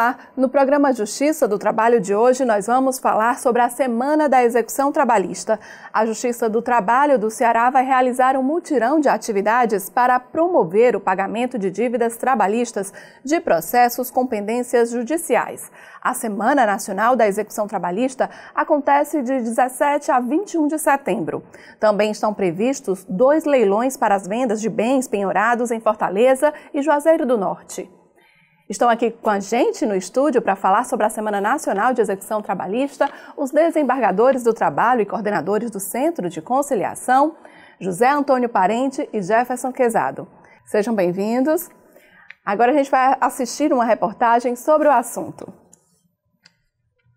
Olá! No programa Justiça do Trabalho de hoje, nós vamos falar sobre a Semana da Execução Trabalhista. A Justiça do Trabalho do Ceará vai realizar um mutirão de atividades para promover o pagamento de dívidas trabalhistas de processos com pendências judiciais. A Semana Nacional da Execução Trabalhista acontece de 17 a 21 de setembro. Também estão previstos dois leilões para as vendas de bens penhorados em Fortaleza e Juazeiro do Norte. Estão aqui com a gente no estúdio para falar sobre a Semana Nacional de Execução Trabalhista os desembargadores do trabalho e coordenadores do Centro de Conciliação, José Antônio Parente e Jefferson Quezado. Sejam bem-vindos. Agora a gente vai assistir uma reportagem sobre o assunto.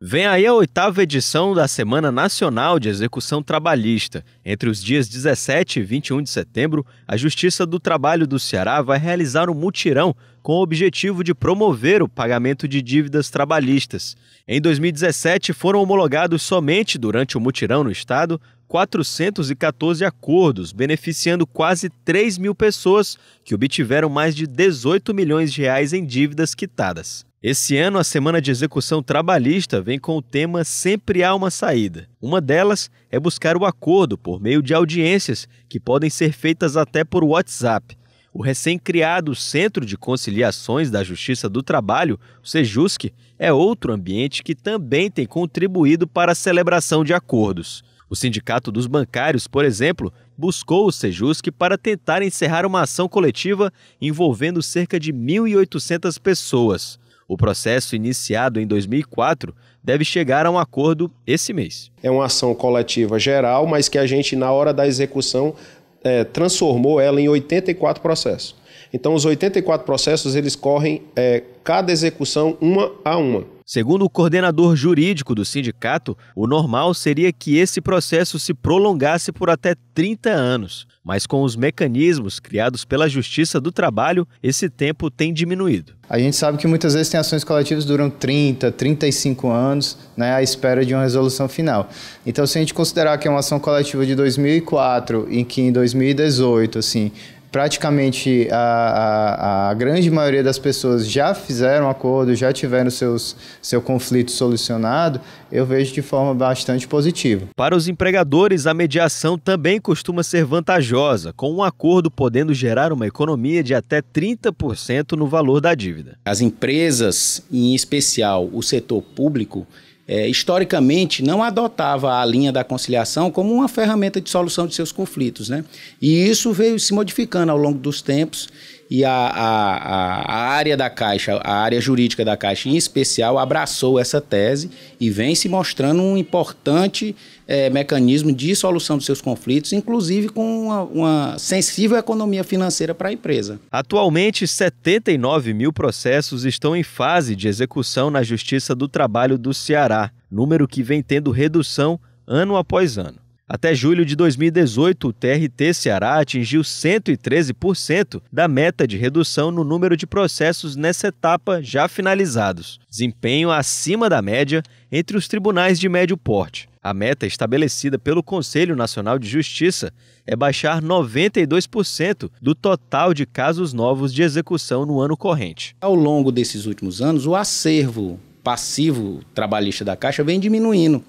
Vem aí a oitava edição da Semana Nacional de Execução Trabalhista. Entre os dias 17 e 21 de setembro, a Justiça do Trabalho do Ceará vai realizar um mutirão com o objetivo de promover o pagamento de dívidas trabalhistas. Em 2017, foram homologados somente durante o mutirão no Estado 414 acordos, beneficiando quase 3 mil pessoas que obtiveram mais de 18 milhões de reais em dívidas quitadas. Esse ano, a Semana de Execução Trabalhista vem com o tema Sempre há uma saída. Uma delas é buscar o acordo por meio de audiências que podem ser feitas até por WhatsApp. O recém-criado Centro de Conciliações da Justiça do Trabalho, o SEJUSC, é outro ambiente que também tem contribuído para a celebração de acordos. O Sindicato dos Bancários, por exemplo, buscou o Sejusc para tentar encerrar uma ação coletiva envolvendo cerca de 1.800 pessoas. O processo, iniciado em 2004, deve chegar a um acordo esse mês. É uma ação coletiva geral, mas que a gente, na hora da execução, é, transformou ela em 84 processos. Então, os 84 processos, eles correm é, cada execução uma a uma. Segundo o coordenador jurídico do sindicato, o normal seria que esse processo se prolongasse por até 30 anos, mas com os mecanismos criados pela Justiça do Trabalho, esse tempo tem diminuído. A gente sabe que muitas vezes tem ações coletivas que duram 30, 35 anos né, à espera de uma resolução final. Então, se a gente considerar que é uma ação coletiva de 2004 e que em 2018 assim, praticamente a, a, a, grande maioria das pessoas já fizeram acordo, já tiveram seus, seu conflito solucionado, eu vejo de forma bastante positiva. Para os empregadores, a mediação também costuma ser vantajosa, com um acordo podendo gerar uma economia de até 30% no valor da dívida. As empresas, em especial o setor público, é, historicamente não adotava a linha da conciliação como uma ferramenta de solução de seus conflitos. Né? E isso veio se modificando ao longo dos tempos e a, a, a, área da Caixa, a área jurídica da Caixa em especial, abraçou essa tese e vem se mostrando um importante é, mecanismo de solução dos seus conflitos, inclusive com uma, uma sensível economia financeira para a empresa. Atualmente, 79 mil processos estão em fase de execução na Justiça do Trabalho do Ceará, número que vem tendo redução ano após ano. Até julho de 2018, o TRT Ceará atingiu 113% da meta de redução no número de processos nessa etapa já finalizados, desempenho acima da média entre os tribunais de médio porte. A meta estabelecida pelo Conselho Nacional de Justiça é baixar 92% do total de casos novos de execução no ano corrente. Ao longo desses últimos anos, o acervo passivo trabalhista da Caixa vem diminuindo.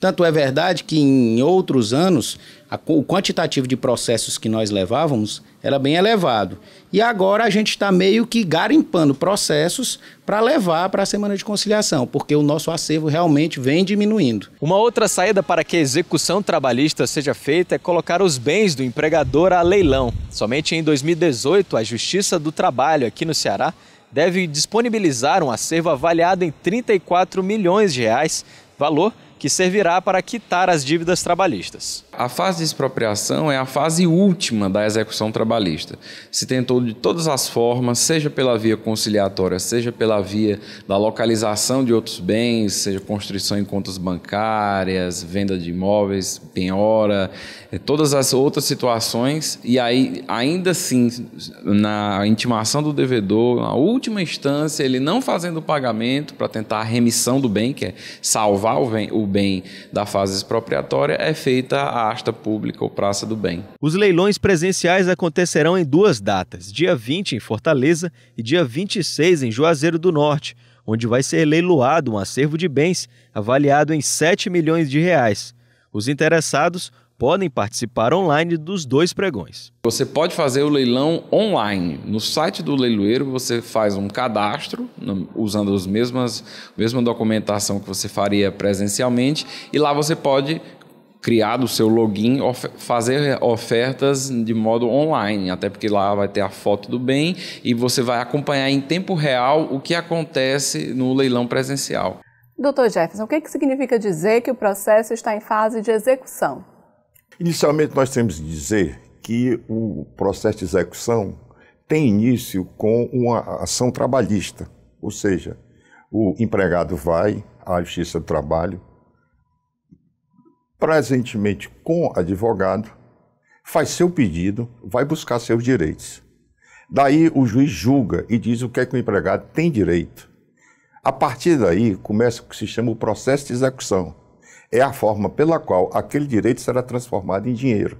Tanto é verdade que em outros anos a, o quantitativo de processos que nós levávamos era bem elevado. E agora a gente está meio que garimpando processos para levar para a semana de conciliação, porque o nosso acervo realmente vem diminuindo. Uma outra saída para que a execução trabalhista seja feita é colocar os bens do empregador a leilão. Somente em 2018, a Justiça do Trabalho aqui no Ceará deve disponibilizar um acervo avaliado em 34 milhões de reais, valor que servirá para quitar as dívidas trabalhistas. A fase de expropriação é a fase última da execução trabalhista. Se tentou de todas as formas, seja pela via conciliatória, seja pela via da localização de outros bens, seja construção em contas bancárias, venda de imóveis, penhora, eh, todas as outras situações, e aí ainda assim, na intimação do devedor, na última instância, ele não fazendo o pagamento para tentar a remissão do bem, que é salvar o bem, o bem da fase expropriatória, é feita a asta pública ou praça do bem. Os leilões presenciais acontecerão em duas datas, dia 20 em Fortaleza e dia 26 em Juazeiro do Norte, onde vai ser leiloado um acervo de bens avaliado em 7 milhões de reais. Os interessados podem participar online dos dois pregões. Você pode fazer o leilão online. No site do leiloeiro, você faz um cadastro, usando as mesmas mesma documentação que você faria presencialmente, e lá você pode criar o seu login, of fazer ofertas de modo online, até porque lá vai ter a foto do bem e você vai acompanhar em tempo real o que acontece no leilão presencial. Doutor Jefferson, o que, é que significa dizer que o processo está em fase de execução? Inicialmente, nós temos de dizer que o processo de execução tem início com uma ação trabalhista, ou seja, o empregado vai à Justiça do Trabalho, presentemente com advogado, faz seu pedido, vai buscar seus direitos. Daí o juiz julga e diz o que é que o empregado tem direito. A partir daí começa o que se chama o processo de execução, é a forma pela qual aquele direito será transformado em dinheiro.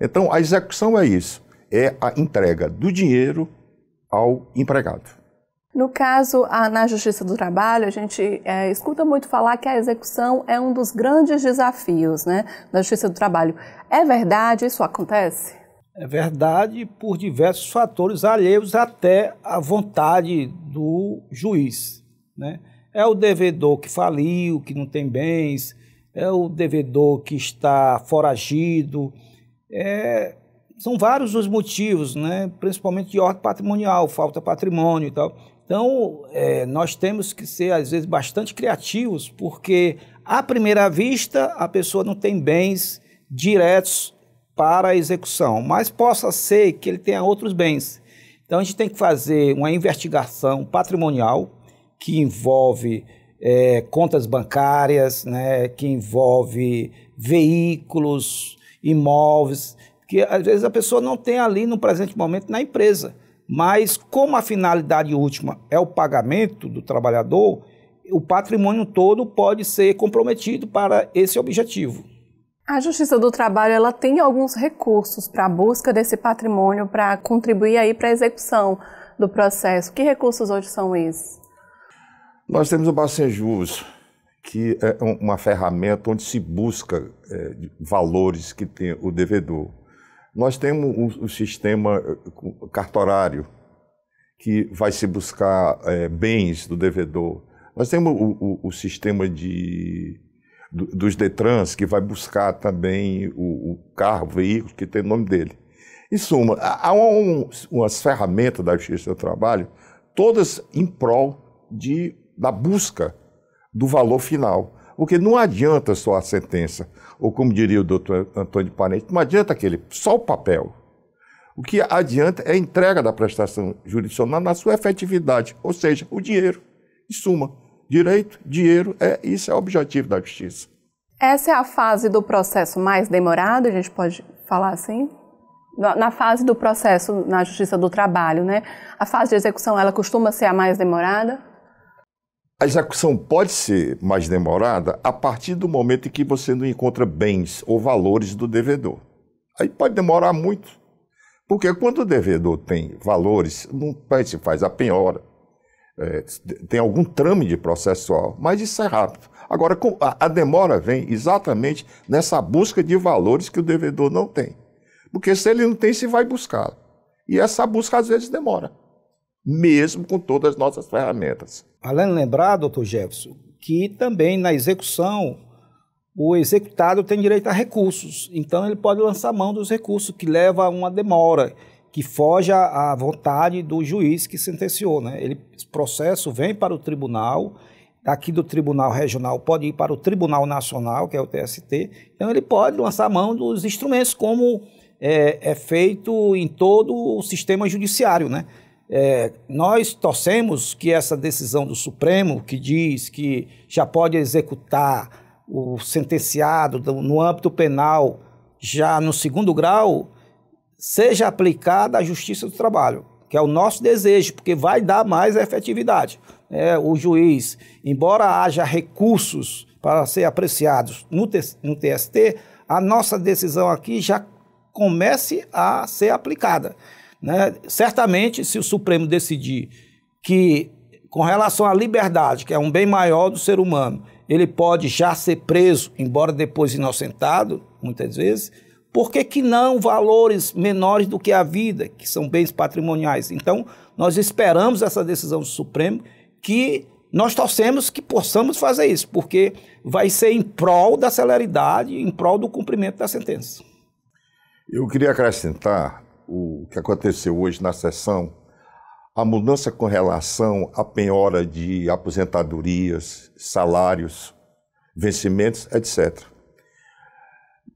Então, a execução é isso: é a entrega do dinheiro ao empregado. No caso, na Justiça do Trabalho, a gente é, escuta muito falar que a execução é um dos grandes desafios né, da Justiça do Trabalho. É verdade? Isso acontece? É verdade por diversos fatores alheios até à vontade do juiz. Né? É o devedor que faliu, que não tem bens, é o devedor que está foragido. É, são vários os motivos, né? principalmente de ordem patrimonial, falta patrimônio e tal. Então, é, nós temos que ser, às vezes, bastante criativos, porque, à primeira vista, a pessoa não tem bens diretos para a execução, mas possa ser que ele tenha outros bens. Então, a gente tem que fazer uma investigação patrimonial que envolve é, contas bancárias, né, que envolve veículos, imóveis, que às vezes a pessoa não tem ali no presente momento na empresa. Mas como a finalidade última é o pagamento do trabalhador, o patrimônio todo pode ser comprometido para esse objetivo. A Justiça do Trabalho ela tem alguns recursos para a busca desse patrimônio para contribuir aí para a execução do processo. Que recursos hoje são esses? Nós temos o Bacenjus, que é uma ferramenta onde se busca é, valores que tem o devedor. Nós temos o, o sistema é, cartorário, que vai se buscar é, bens do devedor. Nós temos o, o, o sistema de, do, dos Detrans, que vai buscar também o, o carro, o veículo que tem o nome dele. Em suma, há um, umas ferramentas da Justiça do Trabalho, todas em prol de da busca do valor final. Porque não adianta só a sentença, ou como diria o doutor Antônio de Parente, não adianta aquele, só o papel. O que adianta é a entrega da prestação jurisdicional na sua efetividade, ou seja, o dinheiro. Em suma, direito, dinheiro, é isso é o objetivo da justiça. Essa é a fase do processo mais demorado, a gente pode falar assim? Na fase do processo na Justiça do Trabalho, né? A fase de execução, ela costuma ser a mais demorada? A execução pode ser mais demorada a partir do momento em que você não encontra bens ou valores do devedor. Aí pode demorar muito. Porque quando o devedor tem valores, não se faz a penhora, é, tem algum trâmite processual, mas isso é rápido. Agora, a demora vem exatamente nessa busca de valores que o devedor não tem. Porque se ele não tem, se vai buscar. E essa busca às vezes demora mesmo com todas as nossas ferramentas. Além de lembrar, doutor Jefferson, que também na execução o executado tem direito a recursos, então ele pode lançar mão dos recursos, que leva a uma demora, que foge à vontade do juiz que sentenciou. Né? Ele, esse processo vem para o tribunal, daqui do tribunal regional pode ir para o tribunal nacional, que é o TST, então ele pode lançar mão dos instrumentos, como é, é feito em todo o sistema judiciário, né? É, nós torcemos que essa decisão do Supremo, que diz que já pode executar o sentenciado no âmbito penal já no segundo grau, seja aplicada à Justiça do Trabalho, que é o nosso desejo, porque vai dar mais efetividade. É, o juiz, embora haja recursos para ser apreciados no, no TST, a nossa decisão aqui já comece a ser aplicada. Né? Certamente, se o Supremo decidir que, com relação à liberdade, que é um bem maior do ser humano, ele pode já ser preso, embora depois inocentado, muitas vezes, por que, que não valores menores do que a vida, que são bens patrimoniais? Então, nós esperamos essa decisão do Supremo, que nós torcemos que possamos fazer isso, porque vai ser em prol da celeridade, em prol do cumprimento da sentença. Eu queria acrescentar o que aconteceu hoje na sessão, a mudança com relação à penhora de aposentadorias, salários, vencimentos, etc.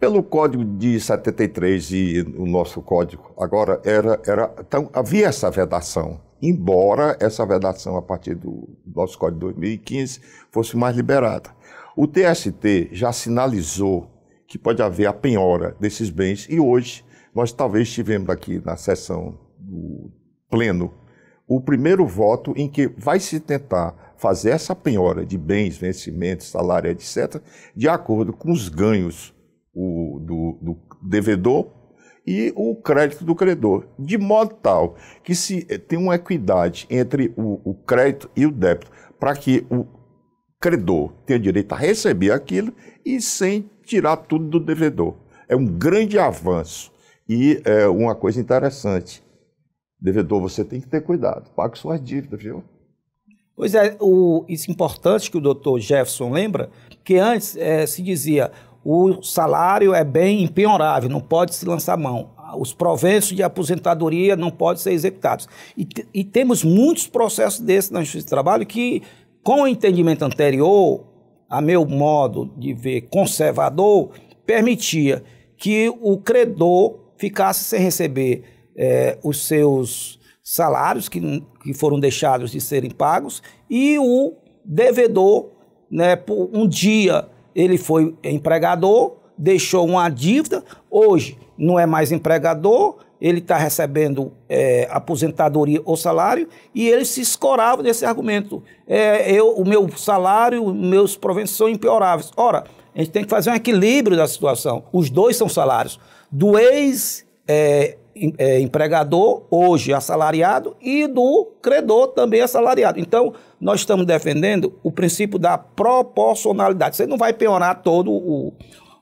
Pelo código de 73 e o nosso código agora era, era então havia essa vedação, embora essa vedação a partir do nosso código de 2015 fosse mais liberada. O TST já sinalizou que pode haver a penhora desses bens e hoje nós talvez tivemos aqui na sessão do Pleno o primeiro voto em que vai se tentar fazer essa penhora de bens, vencimentos, salário, etc., de acordo com os ganhos o, do, do devedor e o crédito do credor, de modo tal que se eh, tem uma equidade entre o, o crédito e o débito, para que o credor tenha direito a receber aquilo e sem tirar tudo do devedor. É um grande avanço e é, uma coisa interessante, devedor, você tem que ter cuidado, pague suas dívidas, viu? Pois é, o, isso é importante que o doutor Jefferson lembra, que antes é, se dizia o salário é bem empenhorável, não pode se lançar mão. Os proventos de aposentadoria não podem ser executados. E, e temos muitos processos desses na Justiça do Trabalho que, com o entendimento anterior, a meu modo de ver conservador, permitia que o credor ficasse sem receber é, os seus salários que, que foram deixados de serem pagos e o devedor, né, por um dia ele foi empregador, deixou uma dívida, hoje não é mais empregador, ele está recebendo é, aposentadoria ou salário e ele se escorava desse argumento. É, eu, o meu salário, meus proventos são impioráveis. Ora, a gente tem que fazer um equilíbrio da situação. Os dois são salários do ex-empregador, é, é, hoje assalariado, e do credor, também assalariado. Então, nós estamos defendendo o princípio da proporcionalidade. Você não vai piorar todo o,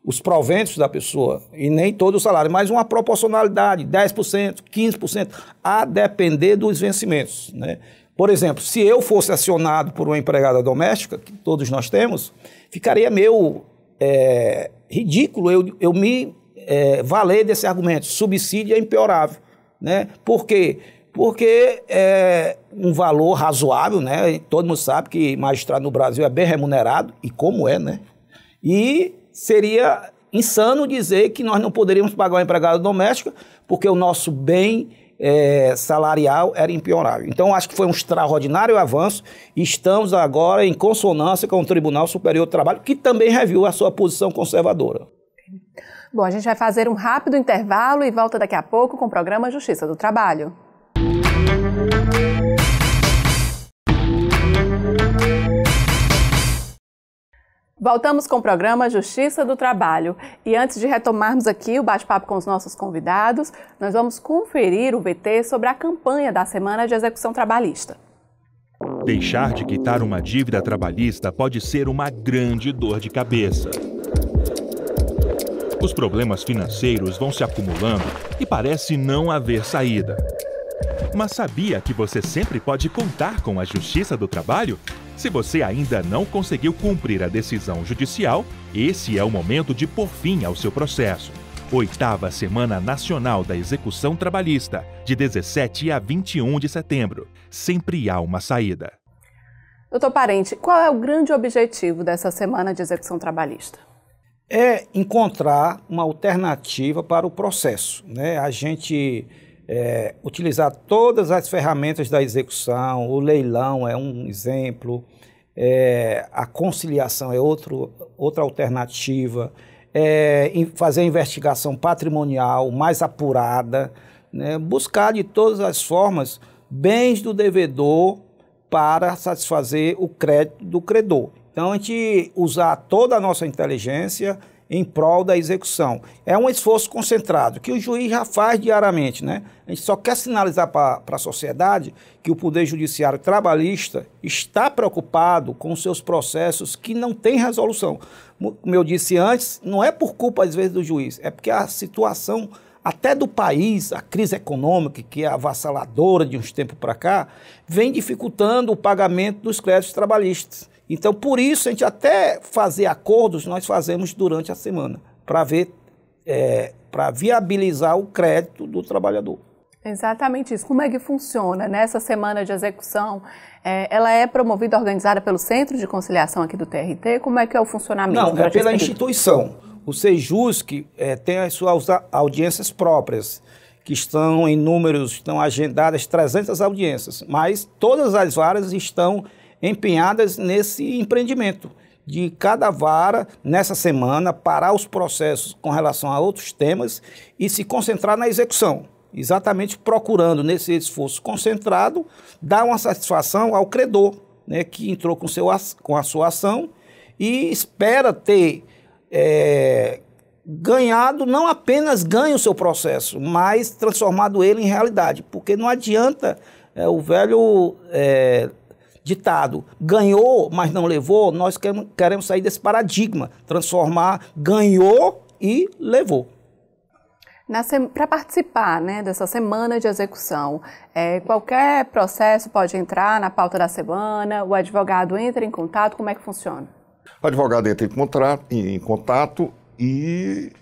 os proventos da pessoa e nem todo o salário, mas uma proporcionalidade, 10%, 15%, a depender dos vencimentos. Né? Por exemplo, se eu fosse acionado por uma empregada doméstica, que todos nós temos, ficaria meu é, ridículo eu, eu me é, valer desse argumento. Subsídio é impiorável. Né? Por quê? Porque é um valor razoável, né? todo mundo sabe que magistrado no Brasil é bem remunerado, e como é, né? E seria insano dizer que nós não poderíamos pagar uma empregada doméstica porque o nosso bem é, salarial era impiorável. Então, acho que foi um extraordinário avanço. Estamos agora em consonância com o Tribunal Superior do Trabalho, que também reviu a sua posição conservadora. Bom, a gente vai fazer um rápido intervalo e volta daqui a pouco com o programa Justiça do Trabalho. Voltamos com o programa Justiça do Trabalho. E antes de retomarmos aqui o bate-papo com os nossos convidados, nós vamos conferir o VT sobre a campanha da Semana de Execução Trabalhista. Deixar de quitar uma dívida trabalhista pode ser uma grande dor de cabeça. Os problemas financeiros vão se acumulando e parece não haver saída. Mas sabia que você sempre pode contar com a Justiça do Trabalho? Se você ainda não conseguiu cumprir a decisão judicial, esse é o momento de pôr fim ao seu processo. Oitava Semana Nacional da Execução Trabalhista, de 17 a 21 de setembro. Sempre há uma saída. Doutor Parente, qual é o grande objetivo dessa Semana de Execução Trabalhista? é encontrar uma alternativa para o processo. Né? A gente é, utilizar todas as ferramentas da execução, o leilão é um exemplo, é, a conciliação é outro, outra alternativa, é, fazer a investigação patrimonial mais apurada, né? buscar de todas as formas bens do devedor para satisfazer o crédito do credor. Então, a gente usar toda a nossa inteligência em prol da execução. É um esforço concentrado, que o juiz já faz diariamente. Né? A gente só quer sinalizar para a sociedade que o Poder Judiciário Trabalhista está preocupado com seus processos que não têm resolução. Como eu disse antes, não é por culpa, às vezes, do juiz, é porque a situação até do país, a crise econômica, que é avassaladora de uns tempos para cá, vem dificultando o pagamento dos créditos trabalhistas. Então, por isso, a gente até fazer acordos, nós fazemos durante a semana, para ver, é, para viabilizar o crédito do trabalhador. Exatamente isso. Como é que funciona nessa né? semana de execução? É, ela é promovida, organizada pelo Centro de Conciliação aqui do TRT? Como é que é o funcionamento? Não, é pela instituição. O Sejusc é, tem as suas audiências próprias, que estão em números, estão agendadas 300 audiências, mas todas as varas estão empenhadas nesse empreendimento de cada vara nessa semana parar os processos com relação a outros temas e se concentrar na execução. Exatamente procurando, nesse esforço concentrado, dar uma satisfação ao credor né, que entrou com, seu, com a sua ação e espera ter é, ganhado, não apenas ganho o seu processo, mas transformado ele em realidade. Porque não adianta é, o velho. É, ditado: ganhou, mas não levou, nós queremos sair desse paradigma, transformar ganhou e levou. Para participar né, dessa semana de execução, é, qualquer processo pode entrar na pauta da semana, o advogado entra em contato, como é que funciona? O advogado entra em, contrato, em contato e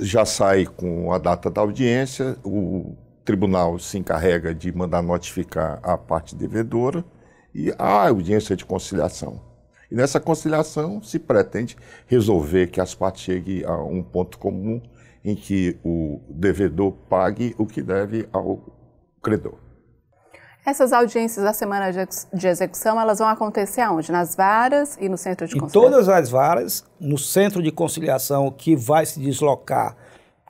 já sai com a data da audiência, o tribunal se encarrega de mandar notificar a parte devedora e a audiência de conciliação. E nessa conciliação se pretende resolver que as partes cheguem a um ponto comum em que o devedor pague o que deve ao credor. Essas audiências da semana de execução, elas vão acontecer aonde? Nas varas e no centro de conciliação? Em todas as varas, no centro de conciliação que vai se deslocar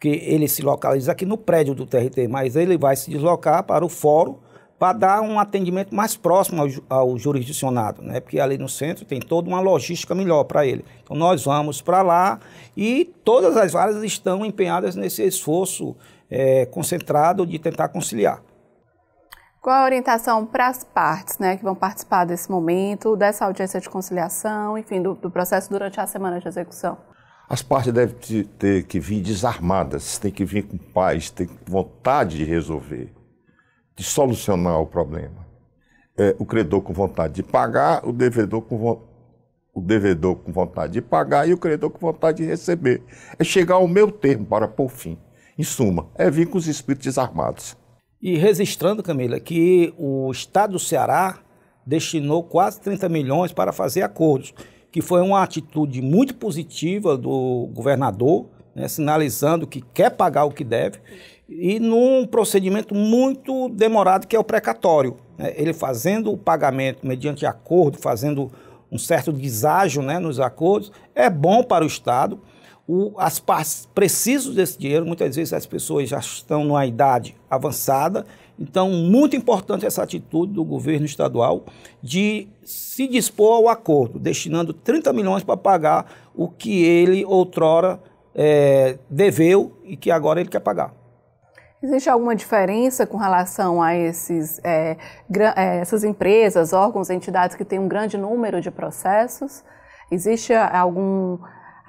que ele se localiza aqui no prédio do TRT, mas ele vai se deslocar para o fórum para dar um atendimento mais próximo ao, ao jurisdicionado, né? porque ali no centro tem toda uma logística melhor para ele. Então nós vamos para lá e todas as áreas estão empenhadas nesse esforço é, concentrado de tentar conciliar. Qual a orientação para as partes né, que vão participar desse momento, dessa audiência de conciliação, enfim, do, do processo durante a semana de execução? As partes devem ter que vir desarmadas, tem que vir com paz, tem vontade de resolver, de solucionar o problema. É, o credor com vontade de pagar, o devedor com vontade o devedor com vontade de pagar e o credor com vontade de receber. É chegar ao meu termo para por fim. Em suma, é vir com os espíritos desarmados. E registrando, Camila, que o Estado do Ceará destinou quase 30 milhões para fazer acordos que foi uma atitude muito positiva do governador, né, sinalizando que quer pagar o que deve, e num procedimento muito demorado que é o precatório. Né, ele fazendo o pagamento mediante acordo, fazendo um certo deságio né, nos acordos, é bom para o Estado. O, as partes precisam desse dinheiro, muitas vezes as pessoas já estão numa idade avançada então, muito importante essa atitude do governo estadual de se dispor ao acordo, destinando 30 milhões para pagar o que ele outrora é, deveu e que agora ele quer pagar. Existe alguma diferença com relação a esses, é, é essas empresas, órgãos, entidades que têm um grande número de processos? Existe é, algum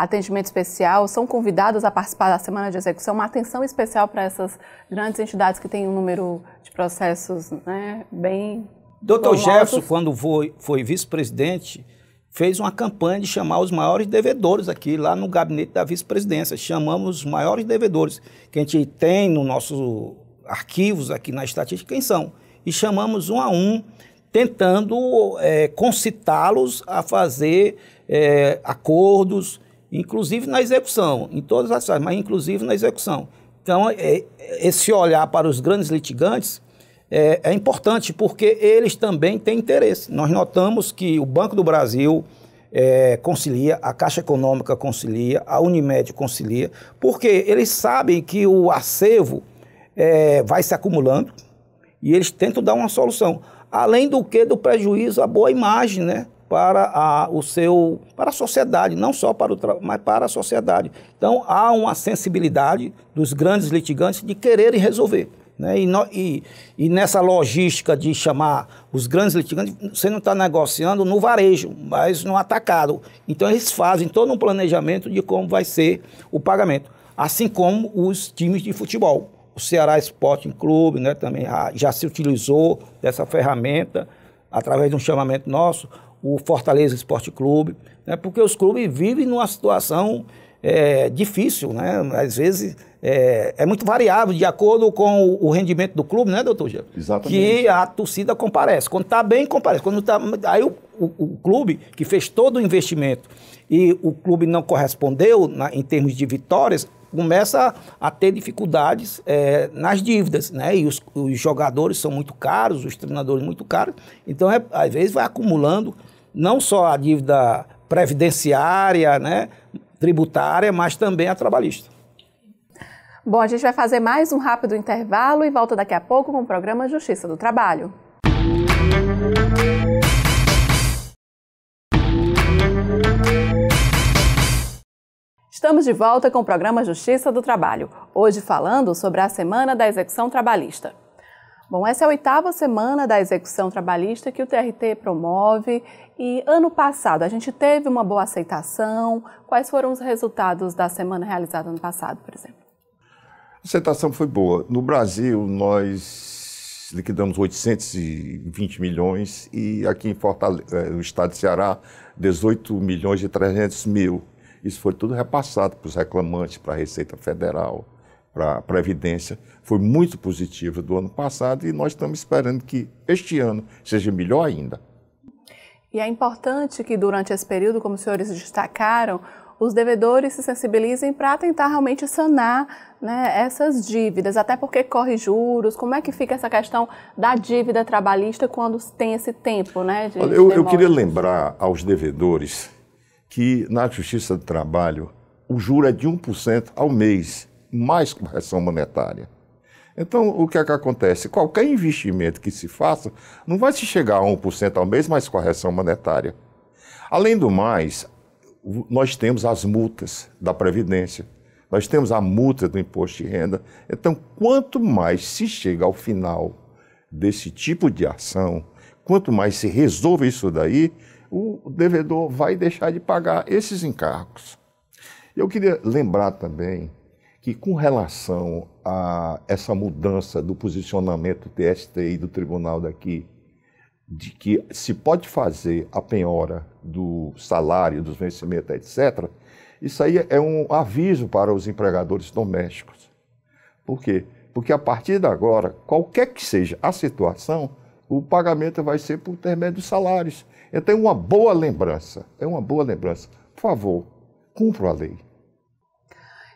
atendimento especial, são convidadas a participar da semana de execução, uma atenção especial para essas grandes entidades que têm um número de processos né, bem. Doutor Jefferson, quando foi, foi vice-presidente, fez uma campanha de chamar os maiores devedores aqui, lá no gabinete da vice-presidência. Chamamos os maiores devedores que a gente tem no nossos arquivos aqui na estatística, quem são? E chamamos um a um, tentando é, concitá-los a fazer é, acordos, inclusive na execução, em todas as áreas, mas inclusive na execução. Então, é, é, esse olhar para os grandes litigantes é, é importante porque eles também têm interesse. Nós notamos que o Banco do Brasil, é, concilia, a Caixa Econômica concilia, a Unimed concilia, porque eles sabem que o acervo é, vai se acumulando e eles tentam dar uma solução. Além do que do prejuízo à boa imagem, né? para a, o seu, para a sociedade, não só para o mas para a sociedade. Então há uma sensibilidade dos grandes litigantes de quererem resolver. Né? E, no, e, e, nessa logística de chamar os grandes litigantes, você não está negociando no varejo, mas no atacado. Então eles fazem todo um planejamento de como vai ser o pagamento. Assim como os times de futebol. O Ceará Sporting Clube né, também já se utilizou dessa ferramenta através de um chamamento nosso o Fortaleza Esporte Clube, né, porque os clubes vivem numa situação é, difícil, né? Às vezes é, é, muito variável de acordo com o, rendimento do clube, né, doutor Gil? Exatamente. Que a torcida comparece. Quando está bem, comparece. Quando tá, aí o, o, o, clube que fez todo o investimento e o clube não correspondeu na, em termos de vitórias, começa a ter dificuldades é, nas dívidas, né? E os, os, jogadores são muito caros, os treinadores muito caros. Então, é, às vezes, vai acumulando não só a dívida previdenciária, né, tributária, mas também a trabalhista. Bom, a gente vai fazer mais um rápido intervalo e volta daqui a pouco com o programa Justiça do Trabalho. Estamos de volta com o programa Justiça do Trabalho, hoje falando sobre a Semana da Execução Trabalhista. Bom, essa é a oitava semana da execução trabalhista que o TRT promove e ano passado a gente teve uma boa aceitação. Quais foram os resultados da semana realizada ano passado, por exemplo? A aceitação foi boa. No Brasil, nós liquidamos 820 milhões e aqui em Fortaleza, eh, no estado de Ceará, 18 milhões e 300 mil. Isso foi tudo repassado para os reclamantes, para a Receita Federal para a Previdência foi muito positiva do ano passado e nós estamos esperando que este ano seja melhor ainda. E é importante que durante esse período, como os senhores destacaram, os devedores se sensibilizem para tentar realmente sanar né, essas dívidas, até porque corre juros. Como é que fica essa questão da dívida trabalhista quando tem esse tempo, né? De, Olha, eu, eu queria lembrar aos devedores que na Justiça do Trabalho o juro é de 1% ao mês mais correção monetária. Então, o que é que acontece? Qualquer investimento que se faça não vai se chegar a 1% ao mês mais correção monetária. Além do mais, nós temos as multas da Previdência, nós temos a multa do imposto de renda. Então, quanto mais se chega ao final desse tipo de ação, quanto mais se resolve isso daí, o devedor vai deixar de pagar esses encargos. Eu queria lembrar também que, com relação a essa mudança do posicionamento do TST e do tribunal daqui, de que se pode fazer a penhora do salário, dos vencimentos, etc., isso aí é um aviso para os empregadores domésticos. Por quê? Porque a partir de agora, qualquer que seja a situação, o pagamento vai ser por intermédio dos salários. Então é uma boa lembrança, é uma boa lembrança. Por favor, cumpra a lei.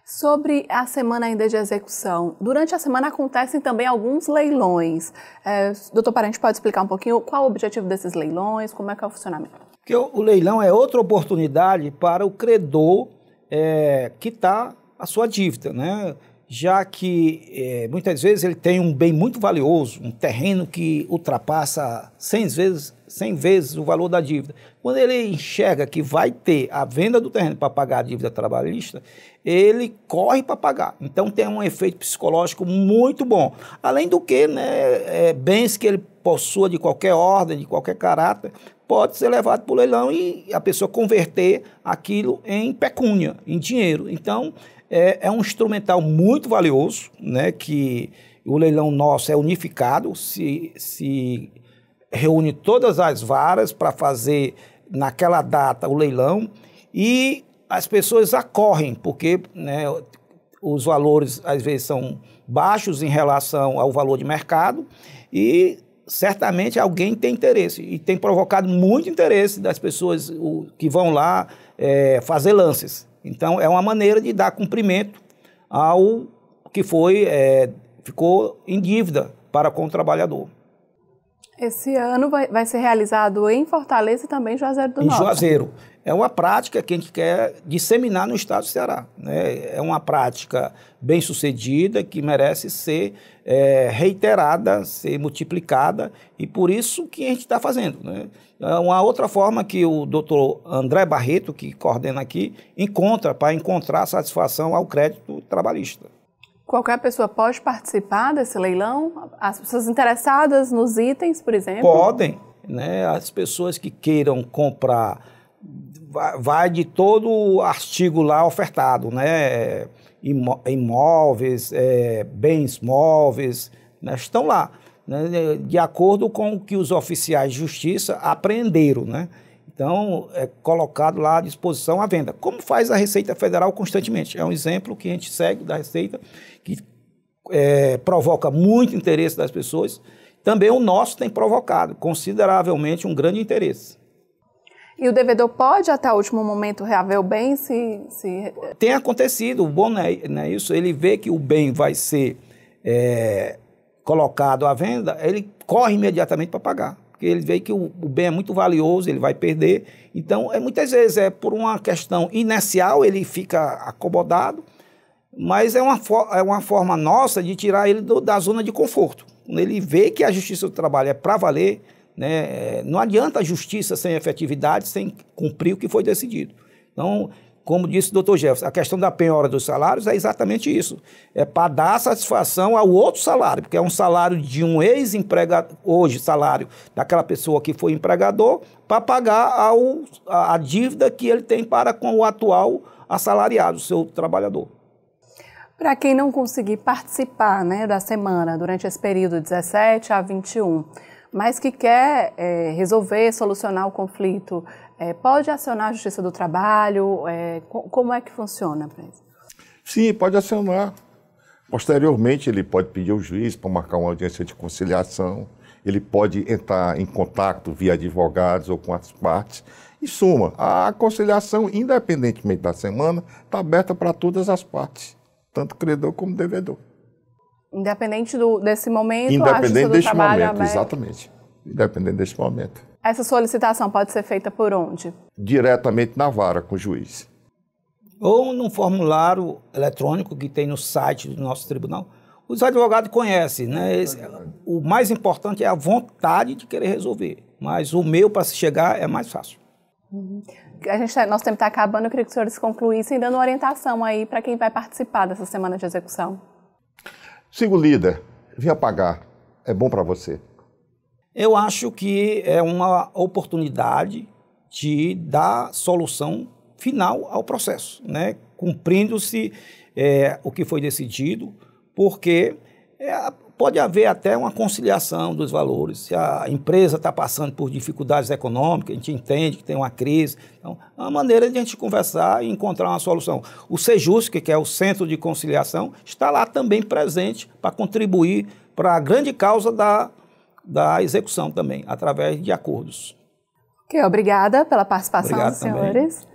Sobre a semana ainda de execução, durante a semana acontecem também alguns leilões. É, doutor Parente, pode explicar um pouquinho qual o objetivo desses leilões, como é que é o funcionamento? Porque o, leilão é outra oportunidade para o credor é, quitar a sua dívida, né? já que é, muitas vezes ele tem um bem muito valioso, um terreno que ultrapassa 100 vezes, 100 vezes o valor da dívida. Quando ele enxerga que vai ter a venda do terreno para pagar a dívida trabalhista, ele corre para pagar. Então tem um efeito psicológico muito bom. Além do que, né, é, bens que ele possua de qualquer ordem, de qualquer caráter, pode ser levado para o leilão e a pessoa converter aquilo em pecúnia, em dinheiro. Então, é, é um instrumental muito valioso, né, que o leilão nosso é unificado, se, se reúne todas as varas para fazer naquela data o leilão e as pessoas acorrem, porque né, os valores às vezes são baixos em relação ao valor de mercado e certamente alguém tem interesse e tem provocado muito interesse das pessoas que vão lá é, fazer lances. Então, é uma maneira de dar cumprimento ao que foi, é, ficou em dívida para com o trabalhador. Esse ano vai, vai ser realizado em Fortaleza e também em Juazeiro do em Norte. Em Juazeiro. É uma prática que a gente quer disseminar no estado do Ceará. Né? É uma prática bem sucedida que merece ser é, reiterada, ser multiplicada e por isso que a gente está fazendo. Né? É uma outra forma que o doutor André Barreto, que coordena aqui, encontra para encontrar satisfação ao crédito trabalhista. Qualquer pessoa pode participar desse leilão? As pessoas interessadas nos itens, por exemplo? Podem. Né? As pessoas que queiram comprar, vai de todo o artigo lá ofertado, né? imóveis, é, bens móveis, né? estão lá, né? de acordo com o que os oficiais de justiça apreenderam. Né? Então, é colocado lá à disposição à venda. Como faz a Receita Federal constantemente? É um exemplo que a gente segue da Receita, que é, provoca muito interesse das pessoas. Também o nosso tem provocado consideravelmente um grande interesse. E o devedor pode, até o último momento, reaver o bem se. se... Tem acontecido. O bom não é, não é, isso. Ele vê que o bem vai ser é, colocado à venda, ele corre imediatamente para pagar porque ele vê que o, o, bem é muito valioso, ele vai perder. Então, é, muitas vezes é por uma questão inercial, ele fica acomodado, mas é uma, é uma forma nossa de tirar ele do, da zona de conforto. Quando ele vê que a justiça do trabalho é para valer, né, é, não adianta a justiça sem efetividade, sem cumprir o que foi decidido. Então, como disse o doutor Jefferson, a questão da penhora dos salários é exatamente isso. É para dar satisfação ao outro salário, porque é um salário de um ex-empregador, hoje salário daquela pessoa que foi empregador, para pagar ao, a, a, dívida que ele tem para com o atual assalariado, o seu trabalhador. Para quem não conseguir participar né, da semana durante esse período 17 a 21, mas que quer é, resolver, solucionar o conflito é, pode acionar a Justiça do Trabalho? É, como é que funciona, presidente? Sim, pode acionar. Posteriormente, ele pode pedir ao juiz para marcar uma audiência de conciliação, ele pode entrar em contato via advogados ou com as partes. Em suma, a conciliação, independentemente da semana, está aberta para todas as partes, tanto credor como devedor. Independente do, desse momento, Independente a do deste Trabalho momento, aberto. exatamente. Independente deste momento. Essa solicitação pode ser feita por onde? Diretamente na vara com o juiz. Ou num formulário eletrônico que tem no site do nosso tribunal. Os advogados conhecem, né? o mais importante é a vontade de querer resolver. Mas o meu para se chegar é mais fácil. Uhum. A gente tá, nosso tempo está acabando, eu queria que os senhores concluíssem dando orientação aí para quem vai participar dessa semana de execução. Siga o líder, venha pagar, é bom para você. Eu acho que é uma oportunidade de dar solução final ao processo, né? cumprindo-se é, o que foi decidido, porque é, pode haver até uma conciliação dos valores. Se a empresa está passando por dificuldades econômicas, a gente entende que tem uma crise. Então, é uma maneira de a gente conversar e encontrar uma solução. O Sejusc, que é o Centro de Conciliação, está lá também presente para contribuir para a grande causa da da execução também, através de acordos. Ok, obrigada pela participação Obrigado senhores. Também.